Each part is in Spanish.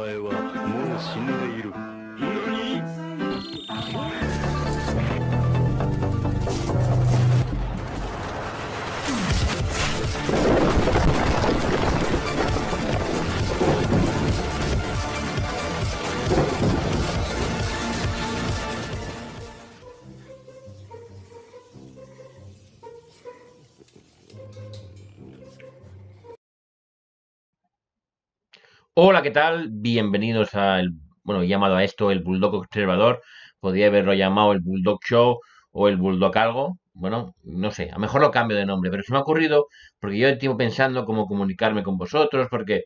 前はもう死んでいる Hola, ¿qué tal? Bienvenidos al, bueno, llamado a esto el Bulldog Observador, podría haberlo llamado el Bulldog Show o el Bulldog algo, bueno, no sé, a lo mejor lo cambio de nombre, pero se me ha ocurrido porque yo estado pensando cómo comunicarme con vosotros, porque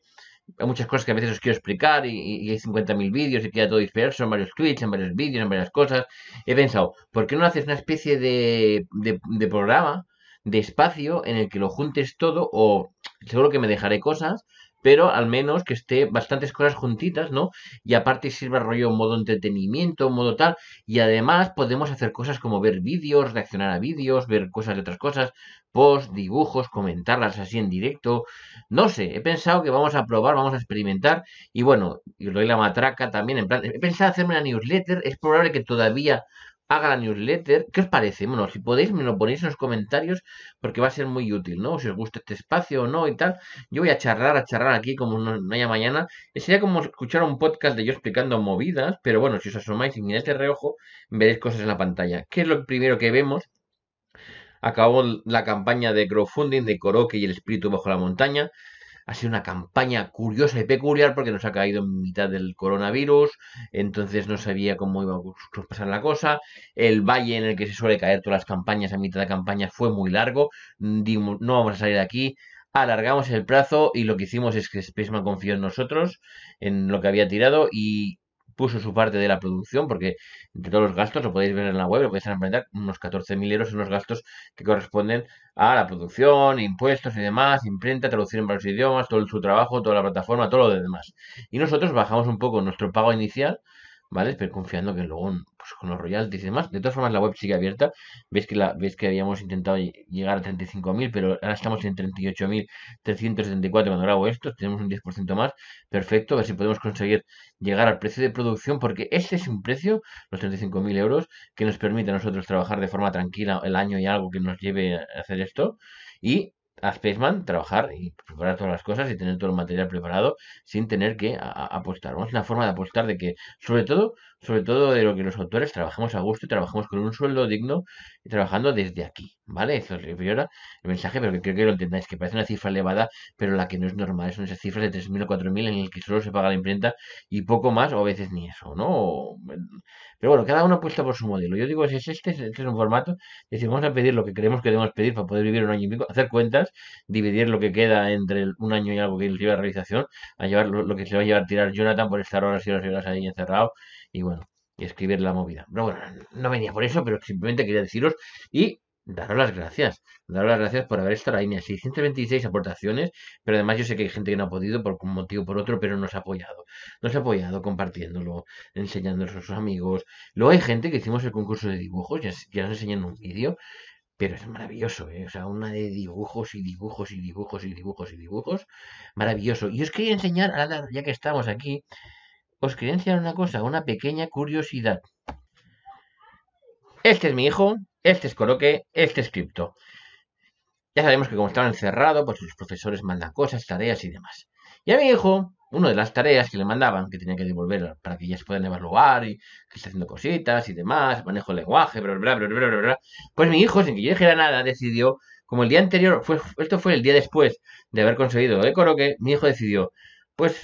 hay muchas cosas que a veces os quiero explicar y, y hay 50.000 vídeos y queda todo disperso en varios tweets, en varios vídeos, en varias cosas. He pensado, ¿por qué no haces una especie de, de, de programa, de espacio en el que lo juntes todo o seguro que me dejaré cosas pero al menos que esté bastantes cosas juntitas, ¿no? Y aparte sirva rollo modo entretenimiento, modo tal, y además podemos hacer cosas como ver vídeos, reaccionar a vídeos, ver cosas de otras cosas, post, dibujos, comentarlas así en directo, no sé, he pensado que vamos a probar, vamos a experimentar, y bueno, y doy la matraca también, en plan, he pensado hacerme una newsletter, es probable que todavía haga la newsletter. ¿Qué os parece? Bueno, si podéis, me lo ponéis en los comentarios porque va a ser muy útil, ¿no? Si os gusta este espacio o no y tal. Yo voy a charlar, a charlar aquí como no, haya mañana. Eh, sería como escuchar un podcast de yo explicando movidas, pero bueno, si os asomáis y miráis de reojo, veréis cosas en la pantalla. ¿Qué es lo primero que vemos? Acabó la campaña de crowdfunding de Coroque y el espíritu bajo la montaña ha sido una campaña curiosa y peculiar porque nos ha caído en mitad del coronavirus, entonces no sabía cómo iba a pasar la cosa. El valle en el que se suele caer todas las campañas a mitad de campaña fue muy largo, mm, dimos, no vamos a salir de aquí. Alargamos el plazo y lo que hicimos es que Spaceman confió en nosotros, en lo que había tirado y puso su parte de la producción porque entre todos los gastos, lo podéis ver en la web, lo podéis aprender, unos 14.000 euros en los gastos que corresponden a la producción, impuestos y demás, imprenta, traducción en varios idiomas, todo su trabajo, toda la plataforma, todo lo demás. Y nosotros bajamos un poco nuestro pago inicial ¿vale? Pero confiando que luego pues, con los royalties y demás. De todas formas, la web sigue abierta. Veis que, la, veis que habíamos intentado llegar a 35.000, pero ahora estamos en 38.374 cuando hago esto. Tenemos un 10% más. Perfecto, a ver si podemos conseguir llegar al precio de producción, porque ese es un precio, los 35.000 euros, que nos permite a nosotros trabajar de forma tranquila el año y algo que nos lleve a hacer esto. Y a Spaceman, trabajar y preparar todas las cosas y tener todo el material preparado sin tener que apostar. Es una forma de apostar de que, sobre todo, sobre todo de lo que los autores trabajamos a gusto y trabajamos con un sueldo digno trabajando desde aquí, ¿vale? Eso es el mensaje, pero que creo que lo entendáis, que parece una cifra elevada, pero la que no es normal, son esas cifras de 3.000 o 4.000 en el que solo se paga la imprenta y poco más, o a veces ni eso, ¿no? Pero bueno, cada uno apuesta por su modelo. Yo digo, si es este, este es un formato, decir, vamos a pedir lo que creemos que debemos pedir para poder vivir un año y pico, hacer cuentas, dividir lo que queda entre un año y algo que lleva a realización, a llevar lo, que se va a llevar a tirar Jonathan por estar horas y horas y horas ahí encerrado, y bueno y escribir la movida. bueno, no venía por eso, pero simplemente quería deciros y daros las gracias. Daros las gracias por haber estado ahí. 626 aportaciones, pero además yo sé que hay gente que no ha podido por un motivo o por otro, pero nos ha apoyado. Nos ha apoyado compartiéndolo, enseñándolo a sus amigos. Luego hay gente que hicimos el concurso de dibujos, ya, os enseñé en un vídeo. Pero es maravilloso, ¿eh? O sea, una de dibujos y dibujos y dibujos y dibujos y dibujos. Maravilloso. Y os quería enseñar, ya que estamos aquí, os quería enseñar una cosa, una pequeña curiosidad. Este es mi hijo, este es Coloque, este es Cripto. Ya sabemos que como estaba encerrado, pues sus profesores mandan cosas, tareas y demás. Y a mi hijo, una de las tareas que le mandaban, que tenía que devolver para que ellas puedan evaluar y que está haciendo cositas y demás, manejo el lenguaje, bla, bla, bla, bla, bla, bla, pues mi hijo, sin que yo dijera nada, decidió, como el día anterior, fue, esto fue el día después de haber conseguido de coroque, mi hijo decidió, pues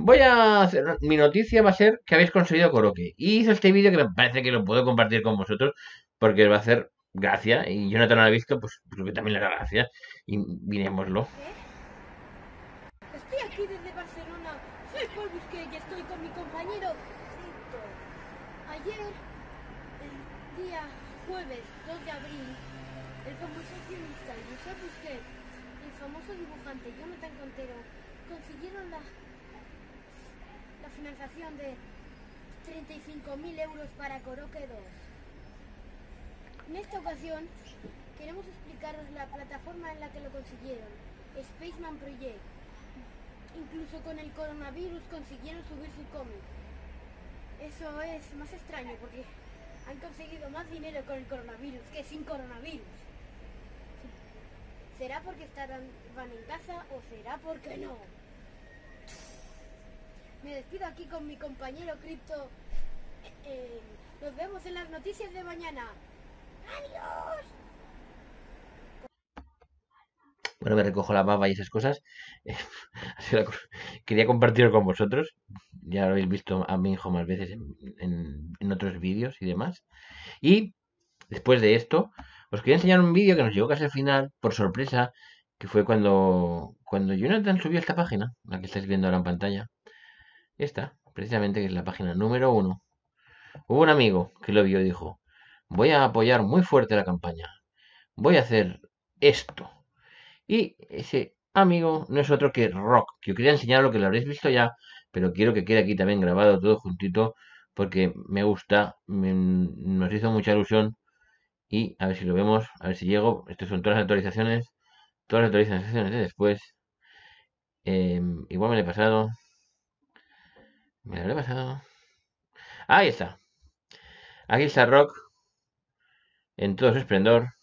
Voy a hacer. Mi noticia va a ser que habéis conseguido coroque Y hice este vídeo que me parece que lo puedo compartir con vosotros. Porque va a hacer gracia. Y yo no te lo he visto, pues creo pues que también le hará gracia. Y miremoslo. Estoy aquí desde Barcelona. Soy Paul Busquet y estoy con mi compañero Ayer, el día jueves 2 de abril, el famoso guionista José Busquet el famoso dibujante Jonathan Contero consiguieron la financiación de 35.000 euros para Coroque 2. En esta ocasión queremos explicaros la plataforma en la que lo consiguieron, Spaceman Project. Incluso con el coronavirus consiguieron subir su cómic. Eso es más extraño porque han conseguido más dinero con el coronavirus que sin coronavirus. ¿Será porque están van en casa o será porque no? Me despido aquí con mi compañero Crypto. Eh, eh, nos vemos en las noticias de mañana. ¡Adiós! Bueno, me recojo la baba y esas cosas. Eh, quería compartir con vosotros. Ya lo habéis visto a mi hijo más veces en, otros vídeos y demás. Y después de esto, os quería enseñar un vídeo que nos llegó casi al final, por sorpresa, que fue cuando, cuando Jonathan subió esta página, la que estáis viendo ahora en pantalla. Esta, precisamente, que es la página número uno. Hubo un amigo que lo vio y dijo, voy a apoyar muy fuerte la campaña. Voy a hacer esto. Y ese amigo no es otro que Rock, que yo quería enseñar lo que lo habréis visto ya, pero quiero que quede aquí también grabado todo juntito, porque me gusta, nos hizo mucha ilusión. Y a ver si lo vemos, a ver si llego. Estas son todas las actualizaciones, todas las actualizaciones de después. Em, igual me lo he pasado. Me lo he pasado. Ahí está. Aquí está Rock en todo su esplendor.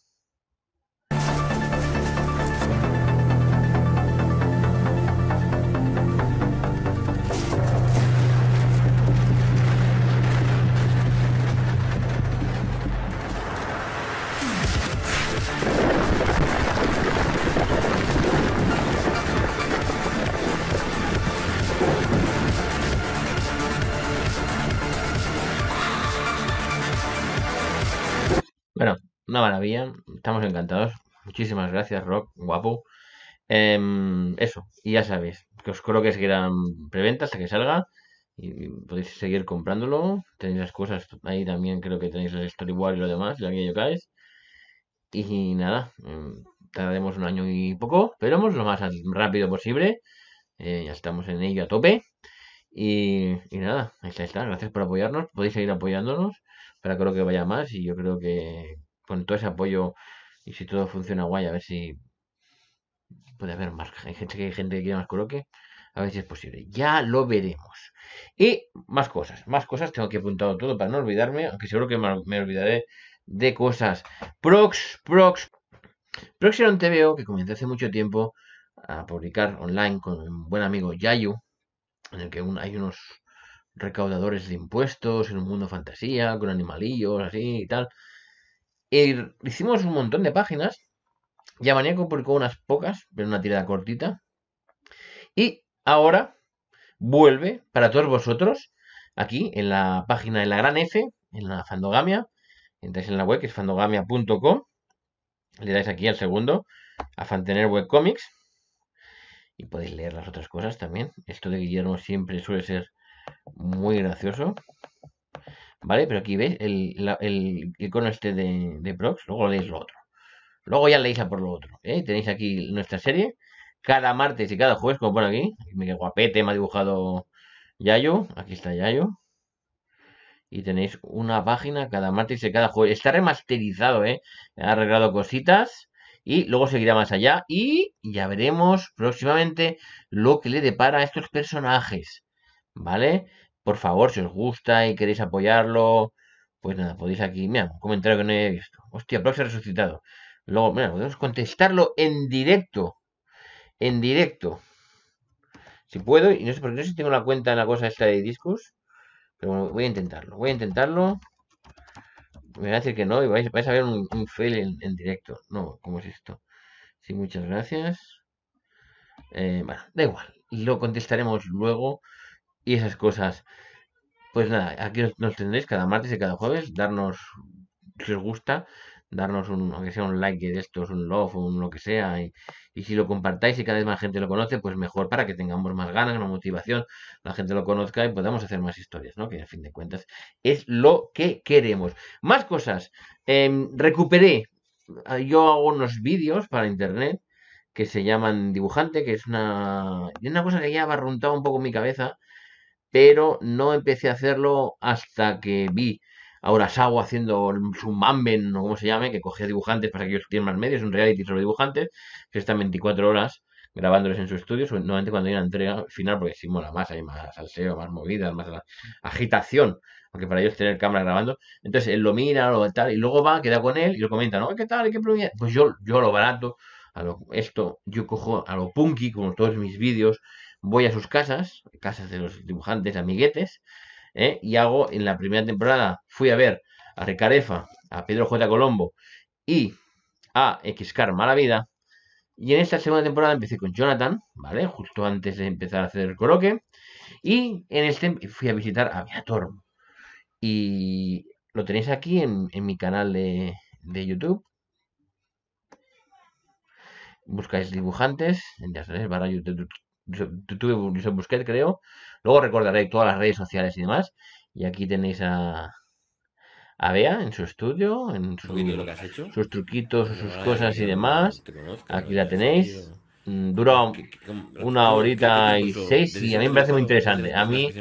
Estamos encantados. Muchísimas gracias, Rock, guapo. Em, eso, y ya sabéis, que os creo que seguirán preventa hasta que salga. Y, podéis seguir comprándolo. Tenéis las cosas ahí también, creo que tenéis el story storyboard y lo demás, Y nada, tardemos tardaremos un año y poco, pero lo más rápido posible. Eh, ya estamos en ello a tope. Y, nada, Gracias por apoyarnos. Podéis seguir apoyándonos para creo que vaya más. Y yo creo que, con todo ese apoyo y si todo funciona guay, a ver si puede haber más hay gente que hay gente que quiere más coloque. A ver si es posible. Ya lo veremos. Y más cosas, más cosas. Tengo que apuntado todo para no olvidarme, aunque seguro que me olvidaré de cosas. Prox, Prox. Prox era un que comencé hace mucho tiempo a publicar online con un buen amigo Yayu, en el que hay unos recaudadores de impuestos en un mundo fantasía, con animalillos, así y tal. E hicimos un montón de páginas. Ya Maníaco publicó unas pocas, pero una tirada cortita. Y ahora vuelve para todos vosotros aquí en la página de la gran F, en la Fandogamia. Entráis en la web que es fandogamia.com. Le dais aquí al segundo, a Fantener Web Comics. Y podéis leer las otras cosas también. Esto de Guillermo siempre suele ser muy gracioso. ¿Vale? Pero aquí ves el, icono este de, Prox, luego leéis lo otro. Luego ya leéis a por lo otro. ¿eh? Tenéis aquí nuestra serie. Cada martes y cada jueves, como pone aquí. Mira guapete me ha dibujado Yayo. Aquí está Yayo. Y tenéis una página cada martes y cada jueves. Está remasterizado, ¿eh? Ha arreglado cositas y luego seguirá más allá y ya veremos próximamente lo que le depara a estos personajes, ¿vale? Por favor, si os gusta y queréis apoyarlo, pues nada, podéis aquí. Mira, un comentario que no he visto. Hostia, ha resucitado. Luego, mira, podemos contestarlo en directo. En directo. Si puedo, y no sé, porque no si tengo la cuenta en la cosa esta de discos. Pero bueno, voy a intentarlo. Voy a intentarlo. Me voy a decir que no y vais, a ver un, fail en, directo. No, ¿cómo es esto? Sí, muchas gracias. Eh, bueno, da igual. Lo contestaremos luego y esas cosas. Pues nada, aquí nos tendréis cada martes y cada jueves, darnos, si os gusta, darnos un, aunque sea un like de estos, un love, un lo que sea, y, si lo compartáis y cada vez más gente lo conoce, pues mejor para que tengamos más ganas, más motivación, la gente lo conozca y podamos hacer más historias, ¿no? Que a fin de cuentas es lo que queremos. Más cosas, em, recuperé, ah, yo hago unos vídeos para internet que se llaman dibujante, que es una, una cosa que ya barruntaba un poco mi cabeza pero no empecé a hacerlo hasta que vi a Urasawa haciendo su Mamben, o como se llame, que cogía dibujantes para que ellos tienen más medios, un reality sobre dibujantes, que están 24 horas grabándoles en su estudio, normalmente cuando hay una entrega final, porque si mola más, hay más salseo, más movidas, más agitación, aunque para ellos tener cámara grabando, entonces él lo mira, lo tal, y luego va, queda con él y lo comenta, ¿no? ¿Qué tal? ¿Qué problema? Pues yo, yo lo barato, a esto, yo cojo a lo punky, como todos mis vídeos, voy a sus casas, casas de los dibujantes amiguetes, ¿eh? y hago, en la primera temporada fui a ver a Recarefa, a Pedro J. Colombo y a Xcar vida. y en esta segunda temporada empecé con Jonathan, ¿vale? Justo antes de empezar a hacer el coloque. Y en este fui a visitar a Viator. Y lo tenéis aquí en, mi canal de, YouTube. Buscáis dibujantes, en sabéis, barra YouTube, tuve un creo. Luego recordaré todas las redes sociales y demás. Y aquí tenéis a, a Bea en su estudio, en su, lo sus truquitos, sus cosas y demás. aquí la tenéis. Dura una horita y seis y a mí me parece muy interesante. A mí,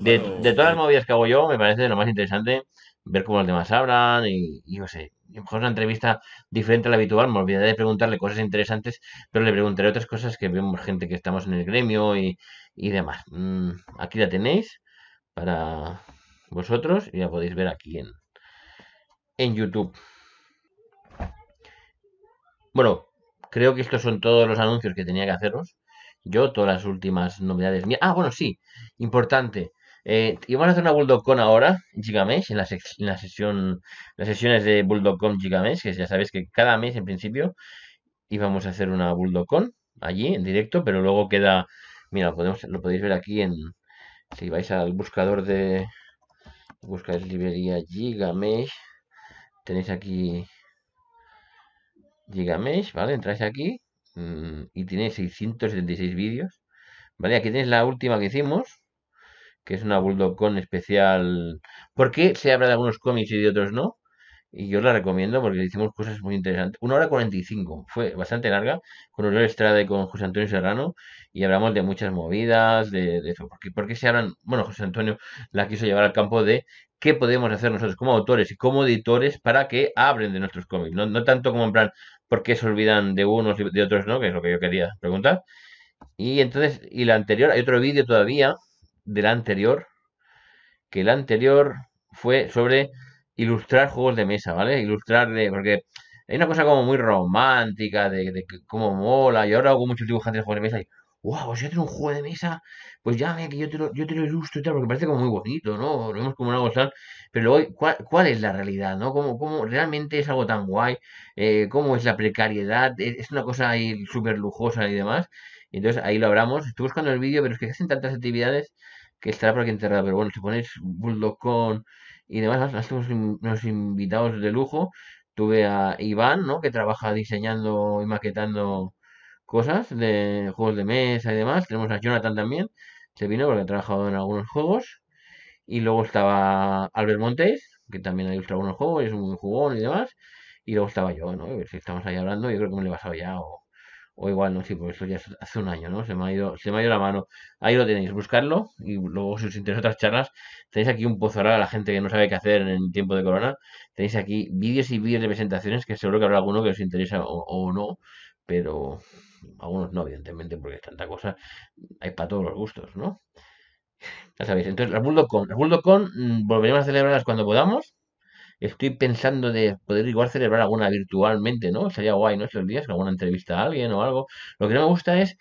de, todas las movidas que hago yo, me parece lo más interesante ver cómo los demás hablan y, y no sé, mejor una entrevista diferente a la habitual, me olvidaré de preguntarle cosas interesantes, pero le preguntaré otras cosas que vemos gente que estamos en el gremio y, y demás. Mm, aquí la tenéis para vosotros y la podéis ver aquí en, en YouTube. Bueno, creo que estos son todos los anuncios que tenía que haceros. Yo, todas las últimas novedades mías. Ah, bueno, sí, importante. Eh, y vamos a hacer una con ahora, Gigamesh, en, la, sesión, las sesiones de con Gigamesh, que ya sabéis que cada mes en principio íbamos a hacer una con allí en directo, pero luego queda, mira, lo, podemos, lo podéis ver aquí en, si vais al buscador de, buscáis librería Gigamesh, tenéis aquí Gigamesh, ¿vale? Entráis aquí mm, y tiene 676 vídeos, ¿vale? Aquí tenéis la última que hicimos, que es una Bulldog Con especial. ¿Por qué se habla de algunos cómics y de otros no? Y yo la recomiendo porque hicimos cosas muy interesantes. Una hora 45, fue bastante larga, con Oriol Estrada y con José Antonio Serrano, y hablamos de muchas movidas, de, eso. ¿Por qué se hablan, bueno, José Antonio la quiso llevar al campo de qué podemos hacer nosotros como autores y como editores para que hablen de nuestros cómics. No, no tanto como en plan, ¿por qué se olvidan de unos y de otros no? Que es lo que yo quería preguntar. Y entonces, y la anterior, hay otro vídeo todavía del anterior, que el anterior fue sobre ilustrar juegos de mesa, ¿vale? Ilustrar de, porque hay una cosa como muy romántica de, de cómo mola, y ahora hago muchos dibujantes de juegos de mesa y, wow, Si pues yo tengo un juego de mesa, pues ya que yo te lo, yo ilustro y tal, porque parece como muy bonito, ¿no? Lo vemos como una cosa pero hoy ¿cuál, es la realidad, no? ¿Cómo, realmente es algo tan guay? Eh, ¿Cómo es la precariedad? Es una cosa ahí súper lujosa y demás. Y entonces ahí lo hablamos. Estoy buscando el vídeo, pero es que hacen tantas actividades que estará para aquí enterrada. Pero bueno, si ponéis Bulldog y demás, hacemos unos invitados de lujo. Tuve a Iván, ¿no? Que trabaja diseñando y maquetando cosas de juegos de mesa y demás. Tenemos a Jonathan también. Se vino porque ha trabajado en algunos juegos. Y luego estaba Albert Montes, que también ha ilustrado algunos juegos, es un jugón y demás. Y luego estaba yo, ¿no? Si estamos ahí hablando, yo creo que me lo he pasado ya o o igual, no, sí, porque esto ya hace un año, ¿no? Se me ha ido, se me ha ido la mano. Ahí lo tenéis, buscarlo. Y luego, si os interesan otras charlas, tenéis aquí un pozo a la gente que no sabe qué hacer en el tiempo de corona. Tenéis aquí vídeos y vídeos de presentaciones que seguro que habrá alguno que os interesa o, no. Pero algunos no, evidentemente, porque es tanta cosa. Hay para todos los gustos, ¿no? Ya sabéis. Entonces, las con, la BullDocon con, volveremos a celebrarlas cuando podamos estoy pensando de poder igual celebrar alguna virtualmente, ¿no? Sería guay, ¿no? Estos días, alguna entrevista a alguien o algo. Lo que no me gusta es,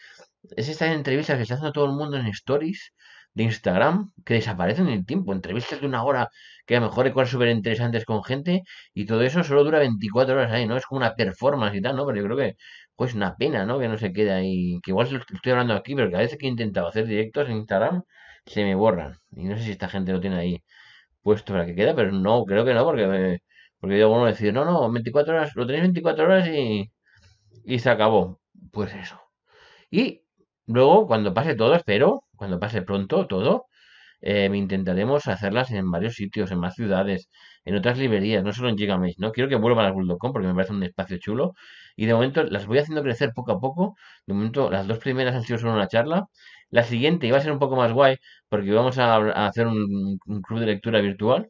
es estas entrevistas que está haciendo todo el mundo en stories de Instagram que desaparecen en el tiempo. Entrevistas de una hora que a lo mejor hay cosas súper interesantes con gente y todo eso solo dura 24 horas ahí, ¿no? Es como una performance y tal, ¿no? Pero yo creo que pues una pena, ¿no? Que no se quede ahí. Que igual estoy hablando aquí, pero que a veces que he intentado hacer directos en Instagram se me borran. Y no sé si esta gente lo tiene ahí puesto para que queda, pero no, creo que no, porque, porque yo bueno decir no, no, 24 horas, lo tenéis 24 horas y, y se acabó. Pues eso. Y luego, cuando pase todo, espero, cuando pase pronto todo, eh, intentaremos hacerlas en varios sitios, en más ciudades, en otras librerías, no solo en Gigamaze, ¿no? Quiero que vuelvan a Bull.com porque me parece un espacio chulo. Y de momento las voy haciendo crecer poco a poco. De momento las dos primeras han sido solo una charla. La siguiente iba a ser un poco más guay porque íbamos a, hacer un, club de lectura virtual,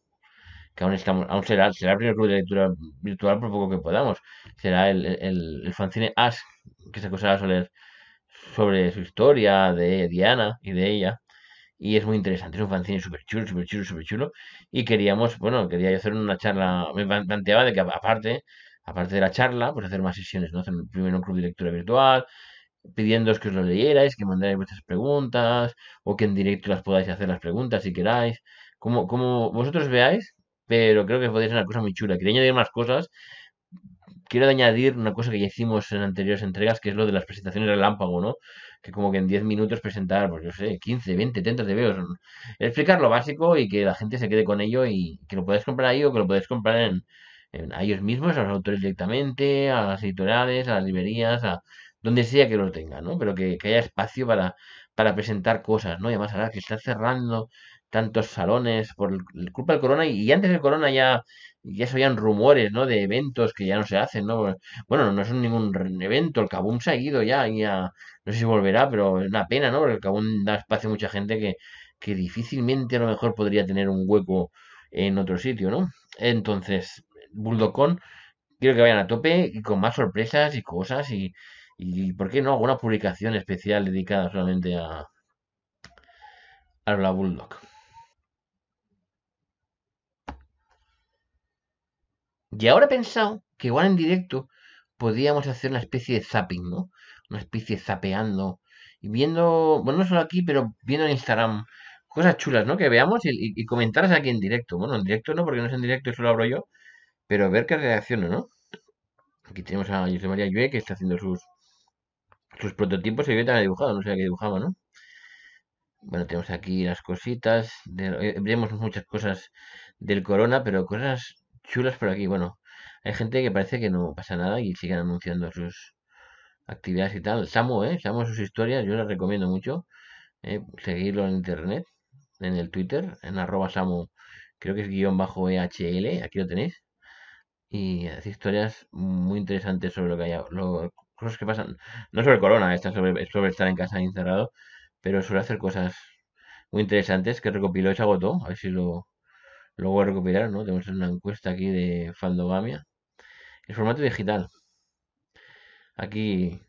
que aún, estamos, será, será el primer club de lectura virtual por poco que podamos. Será el, el, el fanzine Ash que se a sobre, sobre su historia de Diana y de ella. Y es muy interesante, es un fanzine súper chulo, súper chulo, súper chulo. Y queríamos, bueno, quería yo hacer una charla, me planteaba de que aparte aparte de la charla, pues hacer más sesiones, ¿no? Hacer primero un club de lectura virtual, pidiéndoos que os lo leyerais, que mandáis vuestras preguntas, o que en directo las podáis hacer las preguntas si queráis, como, como vosotros veáis, pero creo que podéis ser una cosa muy chula. Quería añadir más cosas. Quiero añadir una cosa que ya hicimos en anteriores entregas, que es lo de las presentaciones relámpago, ¿no? Que como que en 10 minutos presentar, pues yo sé, 15, 20, 30 veo. Explicar lo básico y que la gente se quede con ello y que lo podáis comprar ahí o que lo podáis comprar en, en a ellos mismos, a los autores directamente, a las editoriales, a las librerías, a, donde sea que lo tenga, ¿no? Pero que, haya espacio para, para presentar cosas, ¿no? Y además ahora que están cerrando tantos salones por el, culpa del corona y, antes del corona ya ya se oían rumores, ¿no? De eventos que ya no se hacen, ¿no? Bueno, no es ningún evento, el Kabum se ha ido ya, ya no sé si volverá, pero es una pena, ¿no? Porque el Kabum da espacio a mucha gente que, que difícilmente a lo mejor podría tener un hueco en otro sitio, ¿no? Entonces, Bulldog quiero que vayan a tope y con más sorpresas y cosas y, y por qué no alguna publicación especial dedicada solamente a, a la Bulldog. Y ahora he pensado que igual en directo podíamos hacer una especie de zapping, ¿no? Una especie de zapeando y viendo, bueno, no solo aquí, pero viendo en Instagram cosas chulas, ¿no? Que veamos y, y, aquí en directo. Bueno, en directo no, porque no es en directo eso lo abro yo, pero ver qué reacciono, ¿no? Aquí tenemos a José María Llue que está haciendo sus sus prototipos se he dibujado, no sé qué dibujaba, ¿no? Bueno, tenemos aquí las cositas. De, eh, vemos muchas cosas del corona, pero cosas chulas por aquí. Bueno, hay gente que parece que no pasa nada y siguen anunciando sus actividades y tal. Samu, ¿eh? Samu sus historias, yo las recomiendo mucho. Eh, seguirlo en internet, en el Twitter, en arroba Samu, creo que es guión bajo EHL, aquí lo tenéis. Y hace historias muy interesantes sobre lo que, haya, cosas que pasan, no sobre corona, está sobre, estar en casa y encerrado, pero suele hacer cosas muy interesantes que recopiló y se a ver si lo, voy a recopilar, ¿no? Tenemos una encuesta aquí de Fandogamia. El formato digital. Aquí,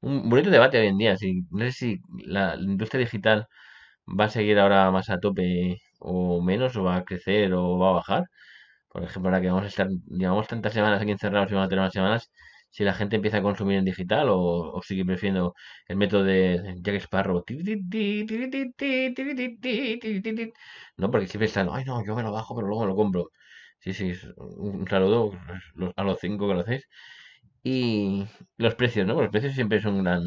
un bonito debate hoy en día, si, no sé si la, industria digital va a seguir ahora más a tope o menos, o va a crecer o va a bajar. Por ejemplo, ahora que vamos a estar, llevamos tantas semanas aquí encerrados y vamos a tener semanas, si la gente empieza a consumir en digital o, sigue prefiriendo el método de Jack Sparrow. No, porque siempre están, ay no, yo me lo bajo, pero luego lo compro. Sí, sí, un saludo a los cinco que lo hacéis. Y los precios, ¿no? Los precios siempre son un gran,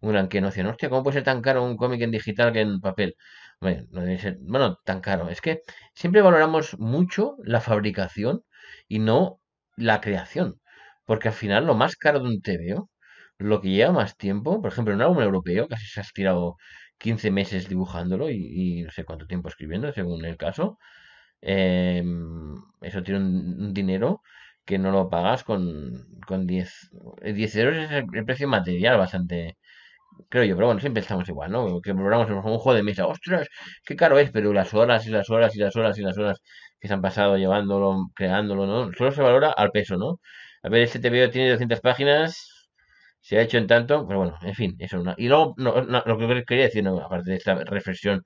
un gran que no Hostia, ¿cómo puede ser tan caro un cómic en digital que en papel? Bueno, no debe ser, bueno, tan caro. Es que siempre valoramos mucho la fabricación y no la creación. Porque al final lo más caro de un TV, lo que lleva más tiempo, por ejemplo, en un álbum europeo, casi se has tirado 15 meses dibujándolo y, y no sé cuánto tiempo escribiendo, según el caso. Em, eso tiene un, dinero que no lo pagas con, con 10, 10 eh, euros es el, precio material bastante, creo yo, pero bueno, siempre estamos igual, ¿no? Que programamos un juego de mesa, ostras, qué caro es, pero las horas y las horas y las horas y las horas que se han pasado llevándolo, creándolo, ¿no? Solo se valora al peso, ¿no? A ver, este TVO tiene 200 páginas. Se ha hecho en tanto, pero bueno, en fin, eso. una... Y luego, no, lo que quería decir, aparte de esta reflexión,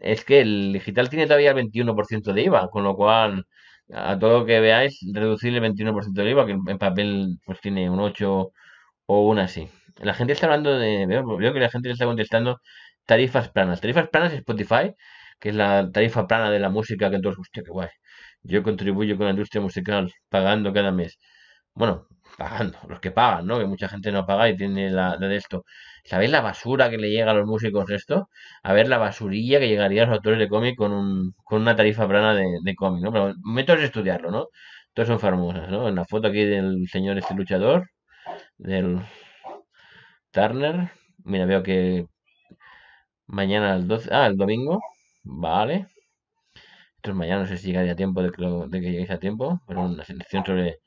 es que el digital tiene todavía el 21% de IVA, con lo cual, a todo lo que veáis, reducir el 21% de IVA, que en papel pues tiene un 8 o un así. La gente está hablando de. Veo, que la gente le está contestando tarifas planas. Tarifas planas Spotify, que es la tarifa plana de la música que todos, hostia, que guay. Yo contribuyo con la industria musical pagando cada mes. Bueno, pagando, los que pagan, ¿no? Que mucha gente no paga y tiene la, de esto. ¿Sabéis la basura que le llega a los músicos esto? A ver la basurilla que llegaría a los autores de cómic con, un, con una tarifa plana de, cómic, ¿no? Pero métodos de estudiarlo, ¿no? Todos son famosas, ¿no? En la foto aquí del señor este luchador, del Turner. Mira, veo que mañana al 12, ah, el domingo, vale. Entonces mañana no sé si llegaría a tiempo de que, de que lleguéis a tiempo, pero una selección sobre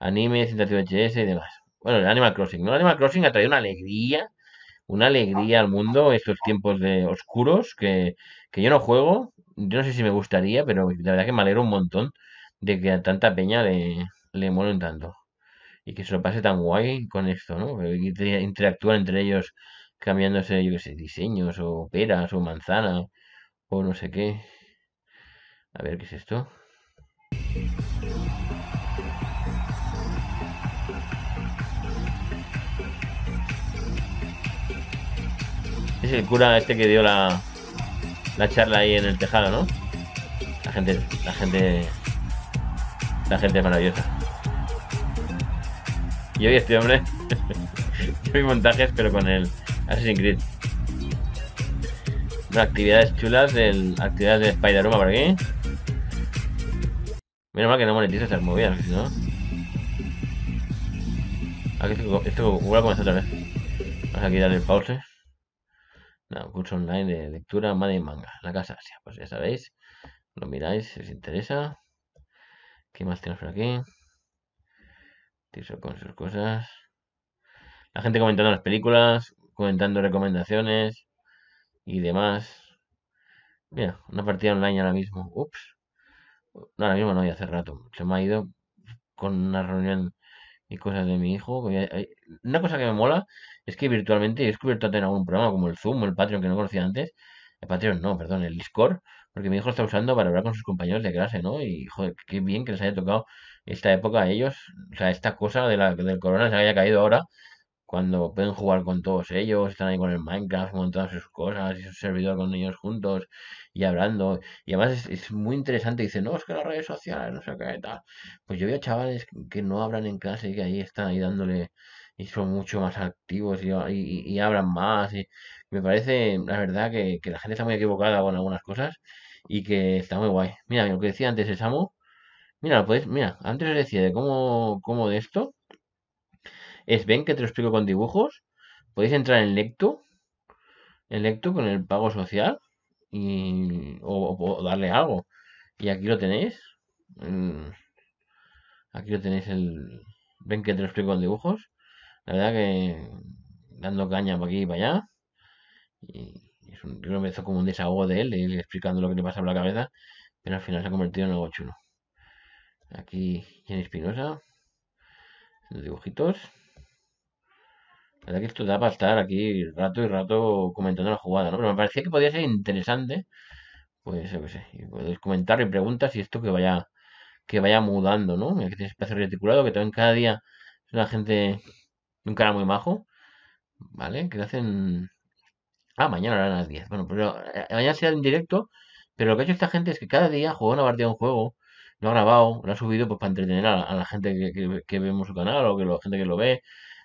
Anime, interactivo HS y demás. Bueno, el Animal Crossing, Animal Crossing ha traído una alegría, una alegría al mundo estos tiempos de oscuros que, yo no juego. Yo no sé si me gustaría, pero la verdad que me alegro un montón de que a tanta peña le, le tanto. Y que se lo pase tan guay con esto, ¿no? interactúan entre ellos cambiándose, yo qué sé, diseños o peras o manzana o no sé qué. A ver, ¿qué es esto? Es el cura este que dio la, la charla ahí en el tejado, ¿no? La gente, la gente, la gente es maravillosa. Y hoy este hombre, yo montajes pero con el Assassin's Creed. actividades chulas, del, actividades de Spider-Man por aquí. Menos mal que no monetiza esas movidas, ¿no? Ah, esto, esto, esto vuelve a otra vez. Vamos a a el pause. Un curso online de lectura, madre y manga. La Casa Asia. Pues ya sabéis. Lo miráis si os interesa. ¿Qué más tenemos por aquí? Tirso con sus cosas. La gente comentando las películas, comentando recomendaciones y demás. Mira, una partida online ahora mismo. Ups. No, ahora mismo no, ya hace rato. Se me ha ido con una reunión y cosas de mi hijo. Eh, una cosa que me mola es que virtualmente he descubierto tener algún programa como el Zoom o el Patreon que no conocía antes. El Patreon no, perdón, el Discord, porque mi hijo está usando para hablar con sus compañeros de clase, ¿no? Y qué bien que les haya tocado esta época a ellos, o sea, esta cosa de la, del corona se haya caído ahora cuando pueden jugar con todos ellos, están ahí con el Minecraft, con todas sus cosas, y su servidor con ellos juntos y hablando. Y además es, muy interesante, dicen, no, es que las redes sociales, no sé qué tal. Pues yo veo chavales que no hablan en clase y que ahí están ahí dándole y son mucho más activos y, y, hablan más. Y me parece, la verdad, que, la gente está muy equivocada con algunas cosas y que está muy guay. Mira, lo que decía antes el Samu, mira, pues, mira, antes os decía de cómo, cómo de esto es ven que te lo explico con dibujos. Podéis entrar en Lecto, en Lecto con el pago social y, o, darle algo. Y aquí lo tenéis. Mm, aquí lo tenéis el... Ven que te lo explico con dibujos. La verdad que dando caña para aquí y para allá. Y yo lo empezó como un desahogo de él, de explicando lo que le pasa por la cabeza. Pero al final se ha convertido en algo chulo. Aquí Jenny Espinosa. Los dibujitos que esto da para estar aquí rato y rato comentando la jugada, ¿no? Pero me parecía que podía ser interesante, pues yo que sé, y puedes comentar y preguntas y esto que vaya que vaya mudando, ¿no? que tiene espacio reticulado, que también cada día es una gente un cara muy majo, ¿vale? Que lo hacen... Ah, mañana harán las 10. Bueno, pero eh, mañana será en directo, pero lo que ha hecho esta gente es que cada día juega una partida de un juego, lo ha grabado, lo ha subido pues para entretener a, la, gente que, que, que vemos su canal o que la gente que lo ve,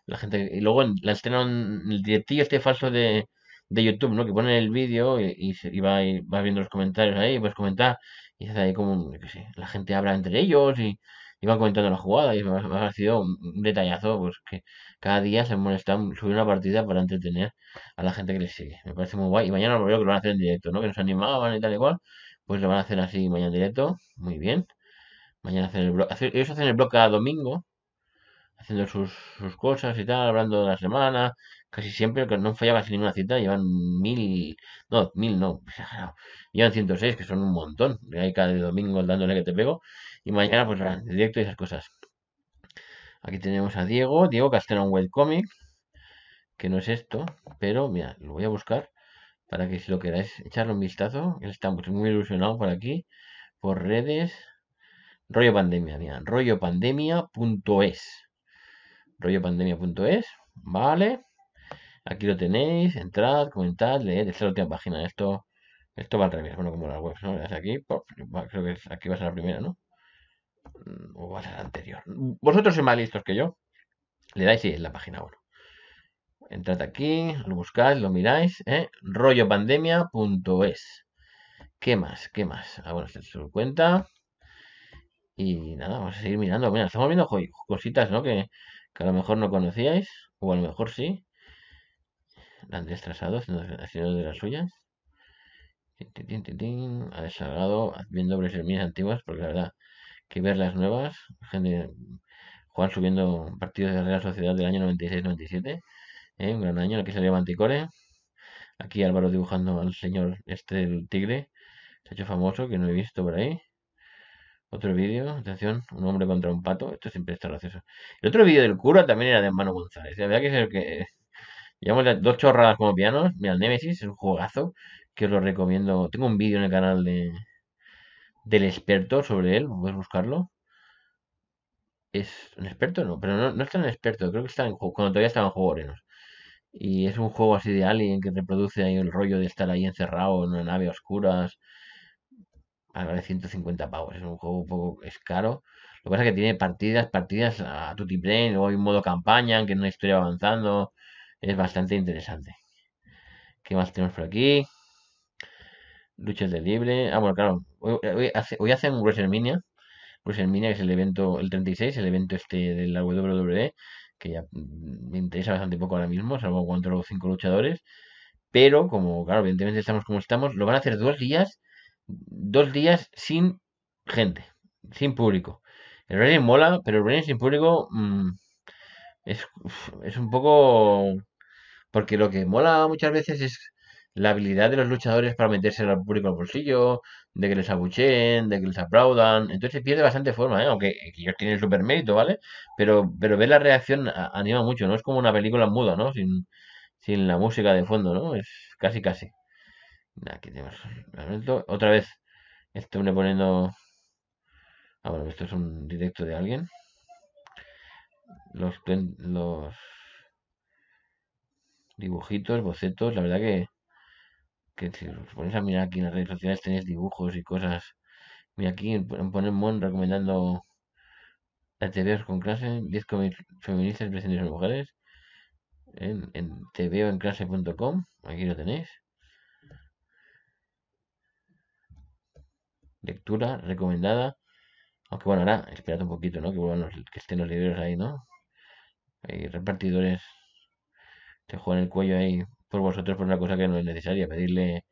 la gente, y luego la estrenan el directillo este falso de, YouTube, ¿no? Que ponen el vídeo y, y, va, viendo los comentarios ahí, pues comentar, y es ahí como, sé, la gente habla entre ellos y, van comentando la jugada, y me ha, sido un detallazo, pues que cada día se molesta subir una partida para entretener a la gente que les sigue. Me parece muy guay, y mañana lo veo que lo van a hacer en directo, ¿no? Que nos animaban y tal igual pues lo van a hacer así mañana en directo, muy bien. Mañana hacen el blog, ellos hacen el blog cada domingo, haciendo sus, sus cosas y tal, hablando de la semana, casi siempre, que no fallaba sin ninguna cita, llevan mil, no, mil no, llevan 106, que son un montón, hay cada domingo dándole que te pego, y mañana pues directo esas cosas. Aquí tenemos a Diego, Diego Castellón Web Comic, que no es esto, pero mira, lo voy a buscar para que si lo queráis echarle un vistazo, él está pues muy ilusionado por aquí, por redes, rollo pandemia, mira, pandemia.es rollopandemia.es, ¿vale? Aquí lo tenéis, entrad, comentad, leed, esta es la última página, esto, esto va al revés, bueno, como las webs, ¿no? aquí, creo que aquí va a ser la primera, ¿no? Mm, o va a ser la anterior. Vosotros sois más listos que yo, le dais y es la página 1. Entrad aquí, lo buscáis, lo miráis, ¿eh? rollopandemia.es. ¿Qué más? ¿Qué más? Ah, bueno, se su cuenta. Y nada, vamos a seguir mirando. estamos viendo cositas, ¿no? Que que a lo mejor no conocíais, o a lo mejor sí. La han destrasado, haciendo de las suyas. Ha desagrado, viendo versiones antiguas, porque la verdad que ver las nuevas, gente, Juan subiendo partidos de la Real Sociedad del año 96-97, ¿eh? un gran año aquí salió Manticore. Aquí Álvaro dibujando al señor este el tigre, se ha hecho famoso, que no he visto por ahí. Otro vídeo, atención, un hombre contra un pato. Esto siempre está gracioso. El otro vídeo del cura también era de hermano González. La ¿eh? verdad que es que. Llevamos dos chorradas como pianos. Mira, el Nemesis es un juegazo que os lo recomiendo. Tengo un vídeo en el canal de del experto sobre él. Puedes buscarlo. ¿Es un experto? No, pero no, no tan experto. Creo que está en juego, cuando todavía estaba en juego Y es un juego así de alguien que reproduce ahí el rollo de estar ahí encerrado en una nave a oscuras a vale 150 pavos. Es un juego un poco es caro. Lo que pasa es que tiene partidas, partidas a tutti Plain, hoy hay un modo campaña, que es una historia avanzando. Es bastante interesante. ¿Qué más tenemos por aquí? Luchas de libre. Ah, bueno, claro. Hoy, hacen hace, hoy hacen WrestleMania. WrestleMania, que es el evento, el 36, el evento este de la WWE, que ya me interesa bastante poco ahora mismo, salvo cuando los cinco luchadores. Pero, como, claro, evidentemente estamos como estamos, lo van a hacer dos días dos días sin gente, sin público. El wrestling mola, pero el wrestling sin público mm, es, un poco... Porque lo que mola muchas veces es la habilidad de los luchadores para meterse al público al bolsillo, de que les abucheen, de que les aplaudan. Entonces pierde bastante forma, ¿eh? aunque ellos tienen super mérito, ¿vale? Pero, pero ver la reacción anima mucho, ¿no? Es como una película muda, ¿no? Sin, sin la música de fondo, ¿no? Es casi, casi. Aquí tenemos Otra vez, estoy me poniendo. Ah, bueno, esto es un directo de alguien. Los, los dibujitos, bocetos, la verdad que, que si os ponéis a mirar aquí en las redes sociales tenéis dibujos y cosas. Mira aquí ponen Mon recomendando TVOs con clase, 10 feministas presentes en mujeres, en, en tvoenclase.com, aquí lo tenéis. Lectura recomendada. Aunque bueno, ahora esperad un poquito, ¿no? Que que estén los libros ahí, ¿no? Hay repartidores Te juegan el cuello ahí por vosotros por una cosa que no es necesaria, pedirle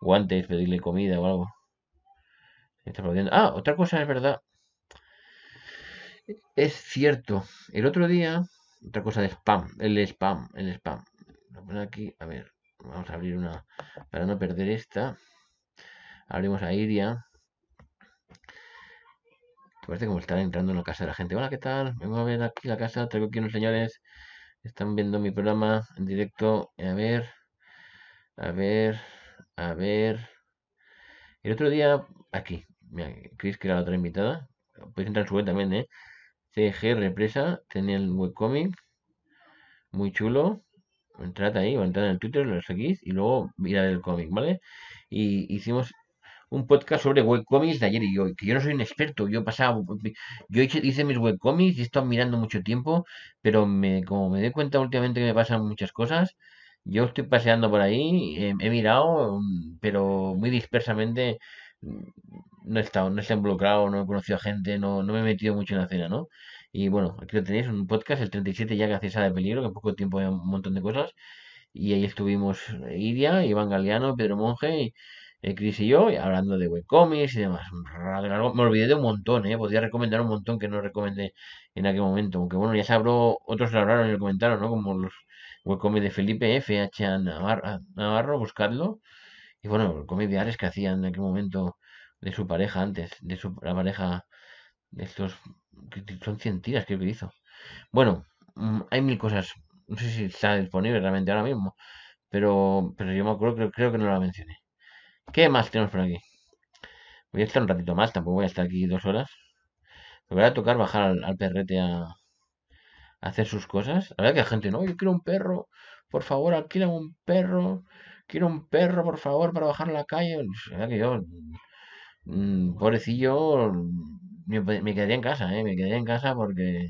guantes, pedirle comida o algo. Ah, otra cosa es verdad. Es cierto. El otro día, otra cosa de spam, el spam, el spam. Lo aquí, a ver, vamos a abrir una para no perder esta. Abrimos a Iria. Parece como estar entrando en la casa de la gente. Hola, ¿qué tal? Vengo a ver aquí la casa. Traigo aquí unos señores. Están viendo mi programa en directo. A ver, a ver, a ver. El otro día, aquí, mira, Chris, que era la otra invitada. Puedes entrar en su web también, ¿eh? CG Represa. Tenía el webcomic. Muy chulo. Entrad ahí, o entrad en el Twitter, lo seguís y luego mirad el cómic, ¿vale? Y hicimos un podcast sobre webcomics de ayer y hoy, que yo no soy un experto, yo pasaba, yo hice mis webcomics y he estado mirando mucho tiempo, pero me, como me doy cuenta últimamente que me pasan muchas cosas, yo estoy paseando por ahí, he mirado, mm, pero muy dispersamente mm, no he estado, no he estado involucrado, no he conocido a gente, no, no me he metido mucho en la cena, ¿no? Y bueno, aquí lo tenéis, un podcast, el 37 ya que hacéis a de peligro, que en poco tiempo hay un montón de cosas. Y ahí estuvimos Iria, Iván Galeano, Pedro Monge y, eh, Chris y yo, hablando de webcomics y demás. Me olvidé de un montón, ¿eh? Podría recomendar un montón que no recomendé en aquel momento. Aunque bueno, ya se otros lo hablaron y lo comentaron, ¿no? Como los webcomics de Felipe FH Navarro, Navarro, buscadlo. Y bueno, el cómic de Ares que hacían en aquel momento de su pareja antes, de su la pareja de estos que son 100 tiras que hizo. Bueno, mm, hay mil cosas. No sé si está disponible realmente ahora mismo, pero, pero yo me acuerdo, que creo que no la mencioné. ¿Qué más tenemos por aquí? Voy a estar un ratito más, tampoco voy a estar aquí dos horas. Me voy a tocar bajar al, perrete a, hacer sus cosas. La verdad que la gente, no, yo quiero un perro. Por favor, alquila un perro. Quiero un perro, por favor, para bajar a la calle. La verdad que yo, mm, pobrecillo, me, quedaría en casa, ¿eh? Me quedaría en casa porque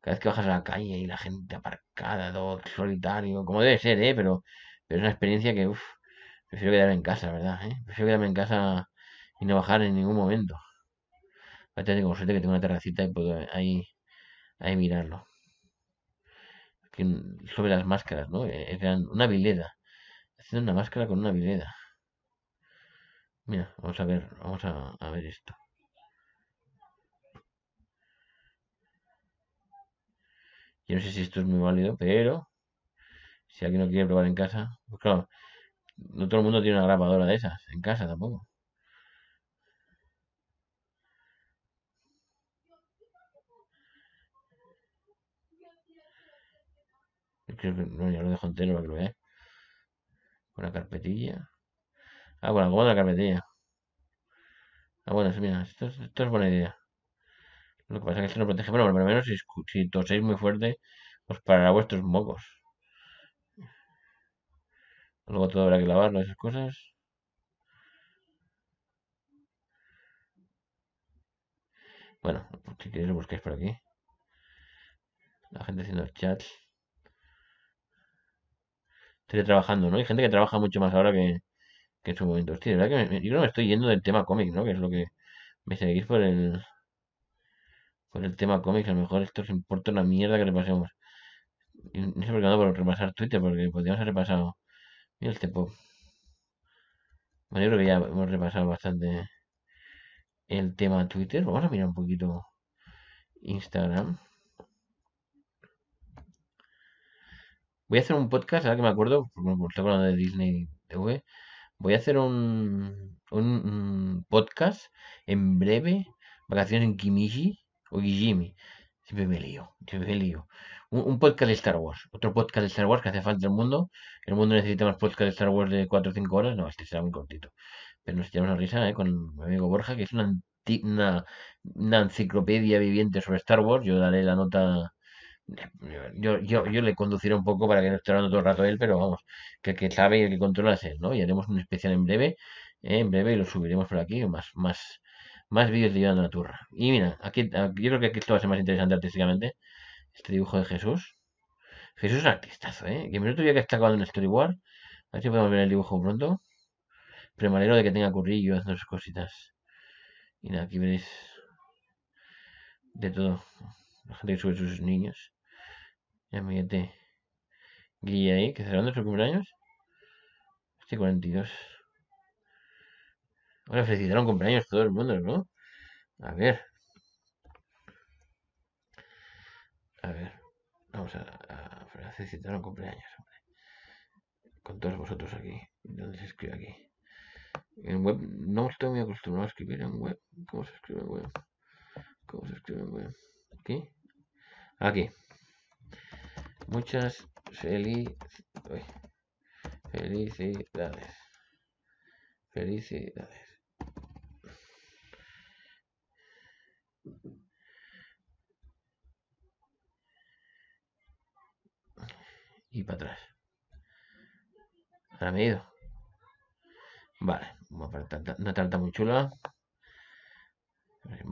cada vez que bajas a la calle y la gente aparcada, todo solitario, como debe ser, ¿eh? Pero, pero es una experiencia que, uff, Prefiero quedarme en casa, ¿verdad? ¿Eh? Prefiero quedarme en casa y no bajar en ningún momento. tengo suerte que tengo una terracita y puedo ahí, mirarlo. sobre las máscaras, ¿no? Eh, una vileda. Haciendo una máscara con una vileda. Mira, vamos a ver, vamos a, a ver esto. Yo no sé si esto es muy válido, pero si alguien lo quiere probar en casa, pues claro, no todo el mundo tiene una grabadora de esas en casa tampoco. Creo que no, ya lo dejo entero para que lo con Una ah, carpetilla. Ah, bueno, como la carpetilla. Ah, bueno, mira, esto, esto, es buena idea. Lo que pasa es que esto no protege. Bueno, al lo menos si, si toséis muy fuerte, os parará vuestros mocos. Luego todo habrá que lavarlo, esas cosas. Bueno, si queréis lo buscáis por aquí. La gente haciendo chats. Estoy trabajando, ¿no? Hay gente que trabaja mucho más ahora que, que en su momento. Hostia, ¿verdad que yo no me estoy yendo del tema cómic, ¿no? Que es lo que me seguís por el por el tema cómic. A lo mejor esto os importa una mierda que repasemos. no sé por qué no por repasar Twitter, porque podríamos haber repasado el pop yo creo que ya hemos repasado bastante el tema Twitter. Vamos a mirar un poquito Instagram. Voy a hacer un podcast, ahora que me acuerdo, porque de Disney Voy a hacer un, un, podcast en breve, vacaciones en Kimiji o Kijimi. Siempre me lío, siempre me lío un, podcast de Star Wars, otro podcast de Star Wars que hace falta el mundo. El mundo necesita más podcast de Star Wars de 4 o 5 horas. No, este será muy cortito. Pero nos echamos una risa ¿eh? con mi amigo Borja, que es una, una, una, enciclopedia viviente sobre Star Wars. Yo daré la nota. Yo, yo, yo le conduciré un poco para que no esté hablando todo el rato él, pero vamos, que el que sabe y el que controla es ¿no? Y haremos un especial en breve, ¿eh? en breve, y lo subiremos por aquí, más, más, más vídeos de a la Turra. Y mira, aquí, yo creo que aquí esto va a ser más interesante artísticamente. Este dibujo de Jesús. Jesús es un artistazo, ¿eh? Que me tuviera que estar acabando en storyboard. A ver si podemos ver el dibujo pronto. Premalero de que tenga currillo, haciendo cositas. Y aquí veréis de todo. La gente que sube sus niños. Mi amiguete Guille ahí, que celebrando su cumpleaños. Este 42. Ahora felicitaron cumpleaños todo el mundo, ¿no? A ver, A ver, vamos a, a felicitar un cumpleaños, Con todos vosotros aquí. ¿Dónde se escribe aquí? En web, no estoy muy acostumbrado a escribir en web. ¿Cómo se escribe en web? ¿Cómo se escribe en web? ¿Aquí? Aquí. Muchas feliz... felicidades. Felicidades. y para atrás. Ahora me he ido. Vale, una tarta muy chula.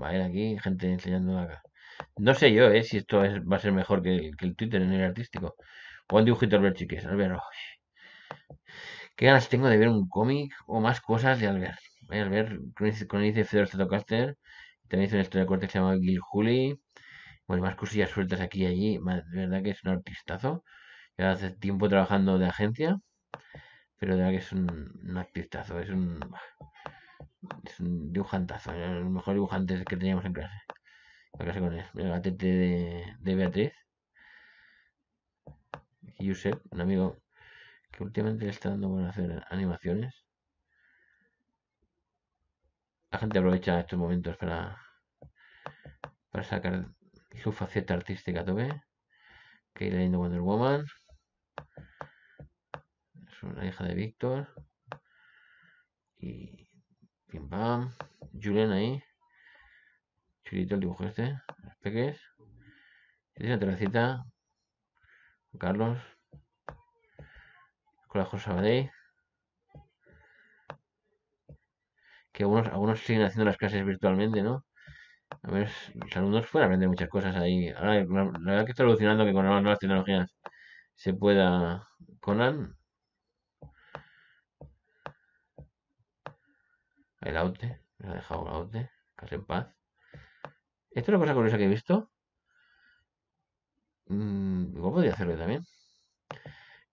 Va a aquí, gente enseñando acá. No sé yo, eh, si esto es, va a ser mejor que el, Twitter en el artístico. O un dibujito ver Chiques, ver Oh. Qué ganas tengo de ver un cómic o más cosas de Albert. ver ver con dice Fedor Stratocaster. También hizo una historia corte que se llama Gil Juli Bueno, más cosillas sueltas aquí y allí. De verdad que es un artistazo hace tiempo trabajando de agencia, pero de verdad que es un, un artistazo, es un, un dibujantazo, el mejor dibujante que teníamos en clase. La clase con él, el gatete de, Beatriz. Y un amigo que últimamente le está dando para hacer animaciones. La gente aprovecha estos momentos para, para sacar su faceta artística a tope. Que ir leyendo Wonder Woman. Es una hija de Víctor. Y. Pim pam. Julian ahí. Chulito el dibujo este. Los peques. Y una terracita. Carlos. Con la José Sabadell. Que algunos, siguen haciendo las clases virtualmente, ¿no? A ver, los alumnos pueden aprender muchas cosas ahí. la verdad que está alucinando que con las nuevas tecnologías se pueda Conan el aute me ha dejado el aute casi en paz esto es una cosa curiosa que he visto mm, igual podría hacerlo también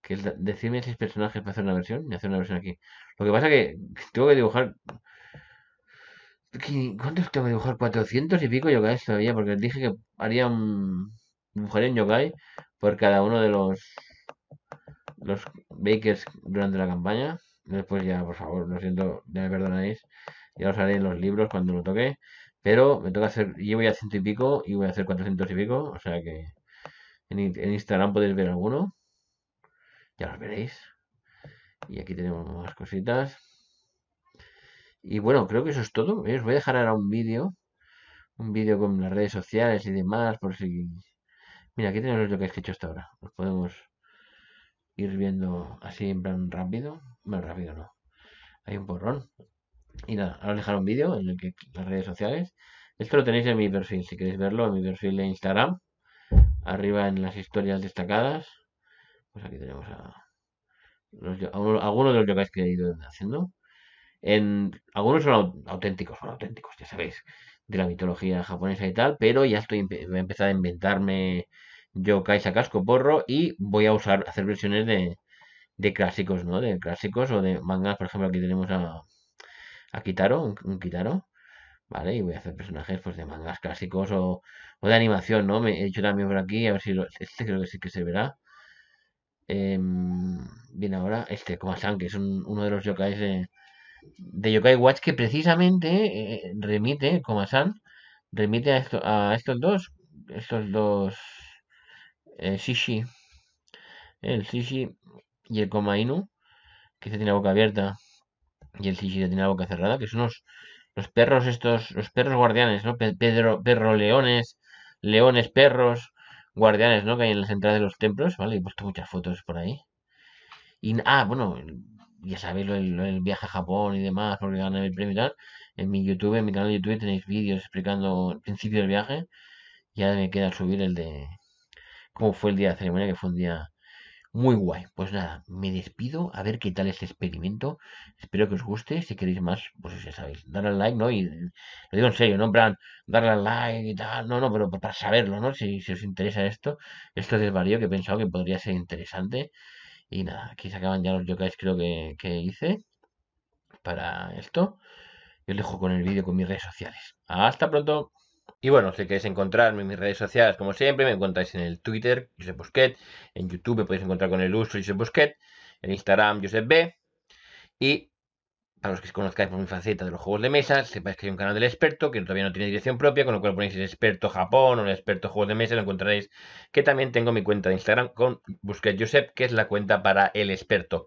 que es decirme a personajes para hacer una versión y hacer una versión aquí lo que pasa que tengo que dibujar ¿Cuántos tengo que dibujar? 400 y pico yokai todavía, porque dije que haría un. dibujaría un yokai por cada uno de los, los bakers durante la campaña. Después ya, por favor, lo siento, ya me perdonáis. Ya os haré en los libros cuando lo toque. Pero me toca hacer, llevo ya ciento y pico y voy a hacer cuatrocientos y pico. O sea que en, Instagram podéis ver alguno. Ya los veréis. Y aquí tenemos más cositas. Y bueno, creo que eso es todo. ¿eh? Os voy a dejar ahora un vídeo. Un vídeo con las redes sociales y demás por si Mira, aquí tenemos lo que he hecho hasta ahora. Los podemos ir viendo así en plan rápido. Bueno, rápido no. Hay un porrón. Y nada, ahora os dejaré un vídeo en el que, las redes sociales. Esto lo tenéis en mi perfil, si queréis verlo, en mi perfil de Instagram. Arriba en las historias destacadas. Pues aquí tenemos a, algunos de los yokais que he ido haciendo. En, algunos son auténticos, son auténticos, ya sabéis de la mitología japonesa y tal, pero ya estoy voy a a inventarme yokais a casco porro y voy a usar hacer versiones de, de clásicos, ¿no? De clásicos o de mangas, por ejemplo, aquí tenemos a, a Kitaro, un, Kitaro, ¿vale? Y voy a hacer personajes pues de mangas clásicos o, o, de animación, ¿no? Me he hecho también por aquí, a ver si lo, este creo que sí que se verá. bien em, ahora, este Komasan, que es uno de los yokais de de Yokai Watch que precisamente eh, remite, eh, como San, remite a, a, estos dos, estos dos eh, Shishi, el Shishi y el Koma Inu, que se tiene boca abierta y el Shishi que tiene la boca cerrada, que son los, los perros estos, los perros guardianes, ¿no? Pedro, perro leones, leones, perros, guardianes, ¿no? Que hay en las entradas de los templos, ¿vale? He puesto muchas fotos por ahí. Y, ah, bueno, ya sabéis lo el viaje a Japón y demás, porque gané el premio y tal. En mi YouTube, en mi canal de YouTube tenéis vídeos explicando el principio del viaje. Ya me queda subir el de cómo fue el día de ceremonia, que fue un día muy guay. Pues nada, me despido a ver qué tal este experimento. Espero que os guste. Si queréis más, pues ya sabéis, darle al like, ¿no? Y lo digo en serio, no en plan, darle al like y tal. No, no, pero para saberlo, ¿no? Si, os interesa esto, esto es el desvarío que he pensado que podría ser interesante. Y nada, aquí se acaban ya los yokais creo que, que hice para esto. Y os dejo con el vídeo con mis redes sociales. Hasta pronto. Y bueno, si queréis encontrarme en mis redes sociales, como siempre, me encontráis en el Twitter, Josep Busquet, en YouTube me podéis encontrar con el uso Josep Busquet, en Instagram, Josep B, y para los que conozcáis por mi faceta de los juegos de mesa, sepáis que hay un canal del experto que todavía no tiene dirección propia, con lo cual ponéis el experto Japón o el experto juegos de mesa lo encontraréis. Que también tengo mi cuenta de Instagram con Busquet Joseph, que es la cuenta para el experto.